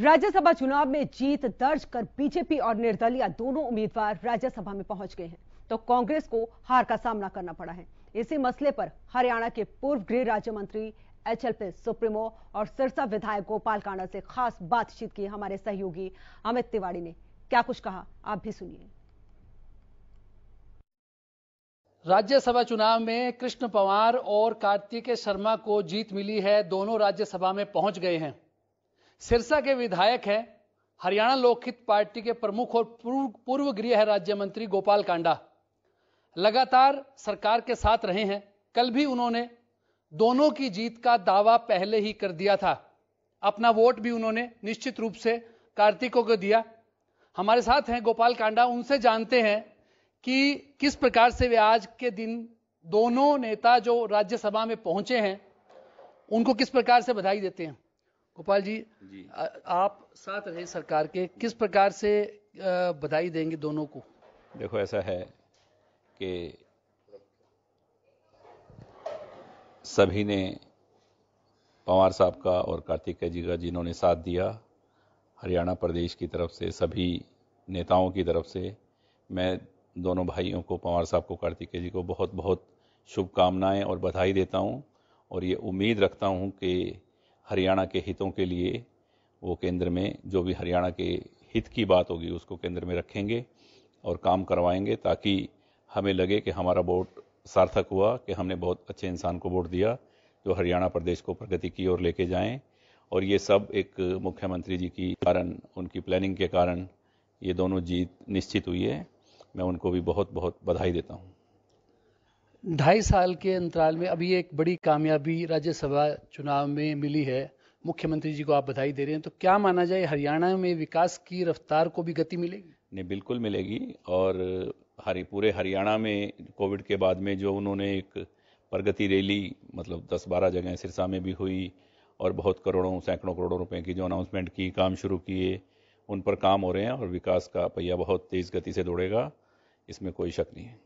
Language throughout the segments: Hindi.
राज्यसभा चुनाव में जीत दर्ज कर बीजेपी और निर्दलीय दोनों उम्मीदवार राज्यसभा में पहुंच गए हैं तो कांग्रेस को हार का सामना करना पड़ा है इसी मसले पर हरियाणा के पूर्व गृह राज्य मंत्री एचएलपी सुप्रीमो और सिरसा विधायक गोपाल कांडा से खास बातचीत की हमारे सहयोगी अमित तिवाड़ी ने क्या कुछ कहा आप भी सुनिए राज्यसभा चुनाव में कृष्ण पवार और कार्तिकेय शर्मा को जीत मिली है दोनों राज्यसभा में पहुंच गए हैं सिरसा के विधायक हैं हरियाणा लोकहित पार्टी के प्रमुख और पूर्व पूर्व गृह राज्य मंत्री गोपाल कांडा लगातार सरकार के साथ रहे हैं कल भी उन्होंने दोनों की जीत का दावा पहले ही कर दिया था अपना वोट भी उन्होंने निश्चित रूप से कार्तिकों को दिया हमारे साथ हैं गोपाल कांडा उनसे जानते हैं कि किस प्रकार से वे आज के दिन दोनों नेता जो राज्यसभा में पहुंचे हैं उनको किस प्रकार से बधाई देते हैं गोपाल जी, जी आ, आप साथ रहे सरकार के किस प्रकार से बधाई देंगे दोनों को देखो ऐसा है कि सभी ने पवार साहब का और कार्तिक जी का जिन्होंने साथ दिया हरियाणा प्रदेश की तरफ से सभी नेताओं की तरफ से मैं दोनों भाइयों को पवार साहब को कार्तिक जी को बहुत बहुत शुभकामनाएं और बधाई देता हूं और ये उम्मीद रखता हूं कि हरियाणा के हितों के लिए वो केंद्र में जो भी हरियाणा के हित की बात होगी उसको केंद्र में रखेंगे और काम करवाएंगे ताकि हमें लगे कि हमारा वोट सार्थक हुआ कि हमने बहुत अच्छे इंसान को वोट दिया जो हरियाणा प्रदेश को प्रगति की ओर लेके जाएं और ये सब एक मुख्यमंत्री जी की कारण उनकी प्लानिंग के कारण ये दोनों जीत निश्चित हुई है मैं उनको भी बहुत बहुत बधाई देता हूँ ढाई साल के अंतराल में अभी एक बड़ी कामयाबी राज्यसभा चुनाव में मिली है मुख्यमंत्री जी को आप बधाई दे रहे हैं तो क्या माना जाए हरियाणा में विकास की रफ्तार को भी गति मिलेगी नहीं बिल्कुल मिलेगी और हरी पूरे हरियाणा में कोविड के बाद में जो उन्होंने एक प्रगति रैली मतलब दस बारह जगह सिरसा में भी हुई और बहुत करोड़ों सैकड़ों करोड़ों रुपए की जो अनाउंसमेंट की काम शुरू किए उन पर काम हो रहे हैं और विकास का पहिया बहुत तेज़ गति से दौड़ेगा इसमें कोई शक नहीं है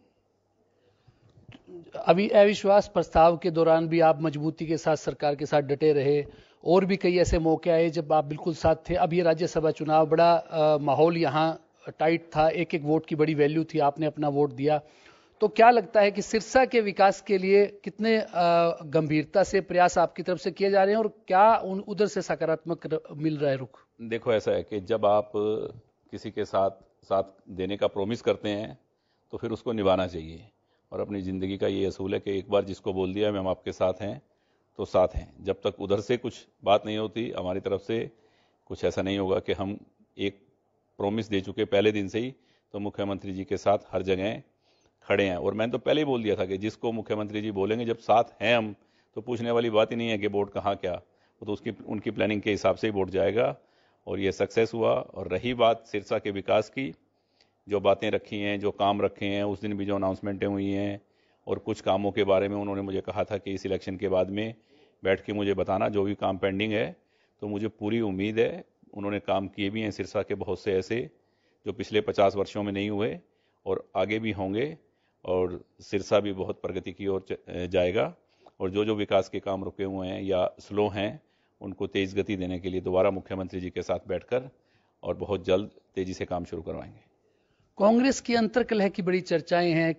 अभी अविश्वास प्रस्ताव के दौरान भी आप मजबूती के साथ सरकार के साथ डटे रहे और भी कई ऐसे मौके आए जब आप बिल्कुल साथ थे अब ये राज्यसभा चुनाव बड़ा माहौल यहाँ टाइट था एक एक वोट की बड़ी वैल्यू थी आपने अपना वोट दिया तो क्या लगता है कि सिरसा के विकास के लिए कितने गंभीरता से प्रयास आपकी तरफ से किए जा रहे हैं और क्या उन उधर से सकारात्मक मिल रहा है रुख देखो ऐसा है कि जब आप किसी के साथ साथ देने का प्रोमिस करते हैं तो फिर उसको निभाना चाहिए और अपनी ज़िंदगी का ये असूल है कि एक बार जिसको बोल दिया हम आपके साथ हैं तो साथ हैं जब तक उधर से कुछ बात नहीं होती हमारी तरफ से कुछ ऐसा नहीं होगा कि हम एक प्रोमिस दे चुके पहले दिन से ही तो मुख्यमंत्री जी के साथ हर जगह खड़े हैं और मैंने तो पहले ही बोल दिया था कि जिसको मुख्यमंत्री जी बोलेंगे जब साथ हैं हम तो पूछने वाली बात ही नहीं है कि वोट कहाँ क्या वो तो उसकी उनकी प्लानिंग के हिसाब से ही वोट जाएगा और ये सक्सेस हुआ और रही बात सिरसा के विकास की जो बातें रखी हैं जो काम रखे हैं उस दिन भी जो अनाउंसमेंटें हुई हैं और कुछ कामों के बारे में उन्होंने मुझे कहा था कि इस इलेक्शन के बाद में बैठ के मुझे बताना जो भी काम पेंडिंग है तो मुझे पूरी उम्मीद है उन्होंने काम किए भी हैं सिरसा के बहुत से ऐसे जो पिछले पचास वर्षों में नहीं हुए और आगे भी होंगे और सिरसा भी बहुत प्रगति की ओर जाएगा और जो जो विकास के काम रुके हुए हैं या स्लो हैं उनको तेज़ गति देने के लिए दोबारा मुख्यमंत्री जी के साथ बैठकर और बहुत जल्द तेज़ी से काम शुरू करवाएंगे कांग्रेस की अंतर्कलह की बड़ी चर्चाएं हैं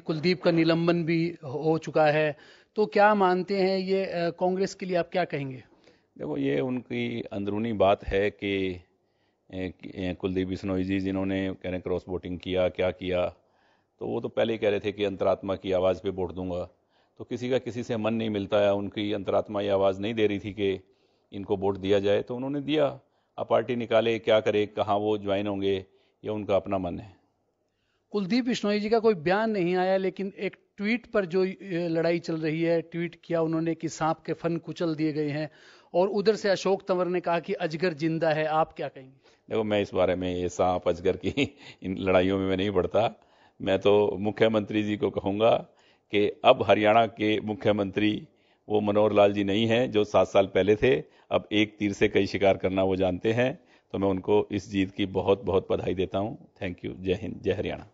कुलदीप का निलंबन भी हो चुका है तो क्या मानते हैं ये कांग्रेस के लिए आप क्या कहेंगे देखो ये उनकी अंदरूनी बात है कि कुलदीप बिश्नोई जी जिन्होंने कह रहे क्रॉस वोटिंग किया क्या किया तो वो तो पहले ही कह रहे थे कि अंतरात्मा की आवाज़ पे वोट दूंगा तो किसी का किसी से मन नहीं मिलता है उनकी अंतरात्मा ये आवाज़ नहीं दे रही थी कि इनको वोट दिया जाए तो उन्होंने दिया अब पार्टी निकाले क्या करे कहाँ वो ज्वाइन होंगे ये उनका अपना मन है कुलदीप बिश्नोई जी का कोई बयान नहीं आया लेकिन एक ट्वीट पर जो लड़ाई चल रही है ट्वीट किया उन्होंने कि सांप के फन कुचल दिए गए हैं और उधर से अशोक तंवर ने कहा कि अजगर जिंदा है आप क्या कहेंगे देखो मैं इस बारे में ये सांप अजगर की इन लड़ाइयों में मैं नहीं पढ़ता मैं तो मुख्यमंत्री जी को कहूँगा कि अब हरियाणा के मुख्यमंत्री वो मनोहर लाल जी नहीं हैं जो सात साल पहले थे अब एक तीर से कई शिकार करना वो जानते हैं तो मैं उनको इस जीत की बहुत बहुत बधाई देता हूं थैंक यू जय हिंद जय हरियाणा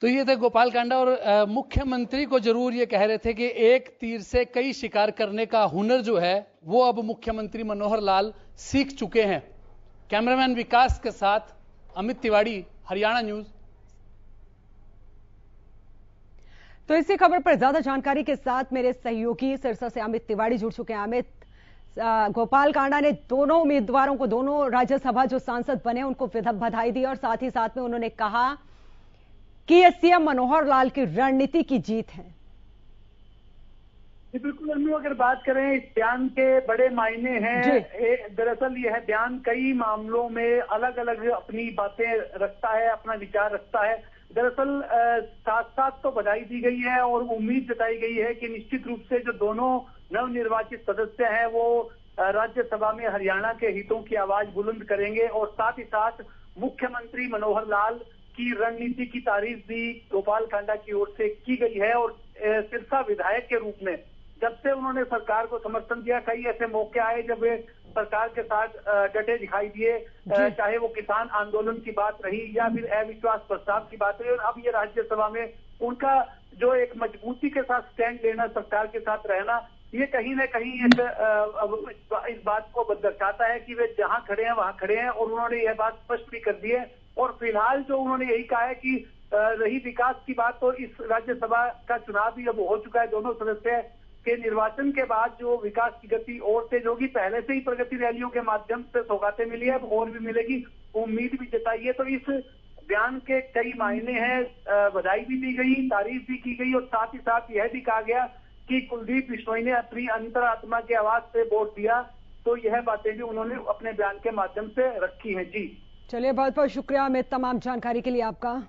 तो ये थे गोपाल कांडा और मुख्यमंत्री को जरूर ये कह रहे थे कि एक तीर से कई शिकार करने का हुनर जो है वो अब मुख्यमंत्री मनोहर लाल सीख चुके हैं कैमरामैन विकास के साथ अमित तिवाड़ी हरियाणा न्यूज तो इसी खबर पर ज्यादा जानकारी के साथ मेरे सहयोगी सिरसा से अमित तिवाड़ी जुड़ चुके हैं अमित गोपाल कांडा ने दोनों उम्मीदवारों को दोनों राज्यसभा जो सांसद बने उनको बधाई दी और साथ ही साथ में उन्होंने कहा कि यह सीएम मनोहर लाल की रणनीति की जीत है जी बिल्कुल अनु अगर बात करें इस बयान के बड़े मायने हैं दरअसल यह है बयान कई मामलों में अलग अलग अपनी बातें रखता है अपना विचार रखता है दरअसल साथ साथ तो बधाई दी गई है और उम्मीद जताई गई है कि निश्चित रूप से जो दोनों नवनिर्वाचित सदस्य हैं वो राज्यसभा में हरियाणा के हितों की आवाज बुलंद करेंगे और साथ ही साथ मुख्यमंत्री मनोहर लाल की रणनीति की तारीफ भी गोपाल कांडा की ओर से की गई है और सिरसा विधायक के रूप में जब से उन्होंने सरकार को समर्थन दिया कई ऐसे मौके आए जब वे सरकार के साथ डटे दिखाई दिए चाहे वो किसान आंदोलन की बात रही या फिर अविश्वास प्रस्ताव की बात रही और अब ये राज्यसभा में उनका जो एक मजबूती के साथ स्टैंड लेना सरकार के साथ रहना ये कहीं ना कहीं एक इस बात को दर्शाता है कि वे जहां खड़े हैं वहां खड़े हैं और उन्होंने यह बात स्पष्ट भी कर दी है और फिलहाल जो उन्होंने यही कहा है कि रही विकास की बात तो इस राज्यसभा का चुनाव भी अब हो चुका है दोनों सदस्य के निर्वाचन के बाद जो विकास की गति और तेज होगी पहले से ही प्रगति रैलियों के माध्यम से सौगातें मिली है अब और भी मिलेगी उम्मीद भी जताई है तो इस बयान के कई मायने हैं बधाई भी दी गई तारीफ भी की गई और साथ ही साथ यह भी कहा गया कि कुलदीप बिश्नोई ने अपनी अंतरात्मा की आवाज से वोट दिया तो यह बातें भी उन्होंने अपने बयान के माध्यम से रखी हैं जी चलिए बहुत बहुत शुक्रिया अमित तमाम जानकारी के लिए आपका